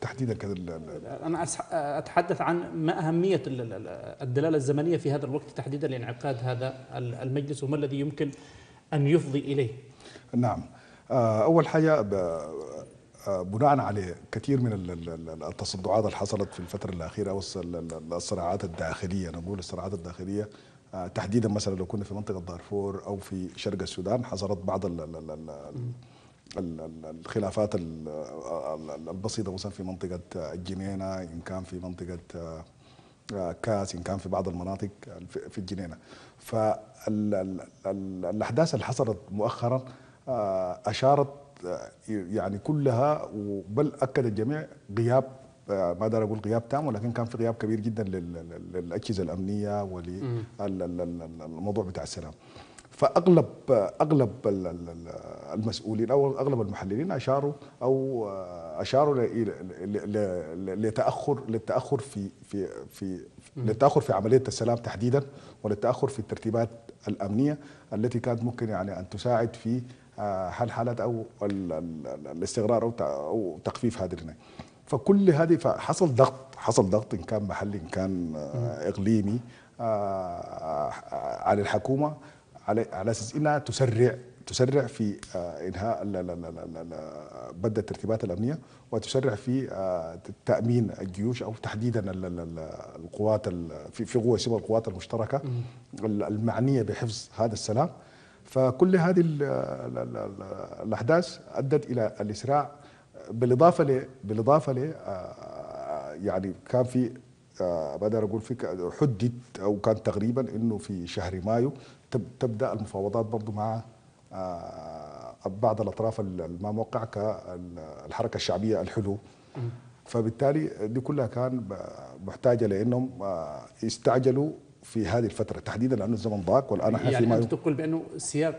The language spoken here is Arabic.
تحديدا كذا انا اتحدث عن ما اهميه الدلاله الزمنيه في هذا الوقت تحديدا لانعقاد هذا المجلس وما الذي يمكن ان يفضي اليه. نعم اول حاجه بناء على كثير من التصدعات اللي حصلت في الفتره الاخيره او الصراعات الداخليه نقول الصراعات الداخليه تحديدا مثلا لو كنا في منطقه دارفور او في شرق السودان حصلت بعض الخلافات البسيطة مثلا في منطقة الجنينة آه، إن كان في منطقة آه، آه، كاس إن كان في بعض المناطق في الجنينة فالأحداث اللي حصلت مؤخرا أشارت يعني كلها بل أكد الجميع غياب ما اقدر اقول غياب تام ولكن كان في غياب كبير جدا للاجهزه الامنيه والموضوع بتاع السلام فاغلب اغلب المسؤولين او اغلب المحللين اشاروا او آه، اشاروا لتاخر للتاخر في في في للتاخر في عمليه السلام تحديدا وللتاخر في الترتيبات الامنيه التي كانت ممكن يعني ان تساعد في آه، حل حالات او الاستقرار او تخفيف هذه الجناية. فكل هذه فحصل ضغط حصل ضغط ان كان محلي ان كان آه، اقليمي على الحكومه على على اساس انها تسرع تسرع في آه، انهاء بدء الترتيبات الامنيه وتسرع في آه، تامين الجيوش او تحديدا القوات في قوه اسمها القوات المشتركه المعنيه بحفظ هذا السلام فكل هذه الاحداث ادت الى الاسراع بالاضافه ل بالاضافه ل آه، يعني كان في بقدر أقول فيك حدد أو كان تقريبا أنه في شهر مايو تبدأ المفاوضات برضه مع آه، بعض الأطراف موقع كالحركة الشعبية الحلو فبالتالي دي كلها كان محتاجة لأنهم آه، يستعجلوا في هذه الفترة تحديدا لأنه الزمن ضاق والآن احنا يعني في مايو تقول بأنه سياق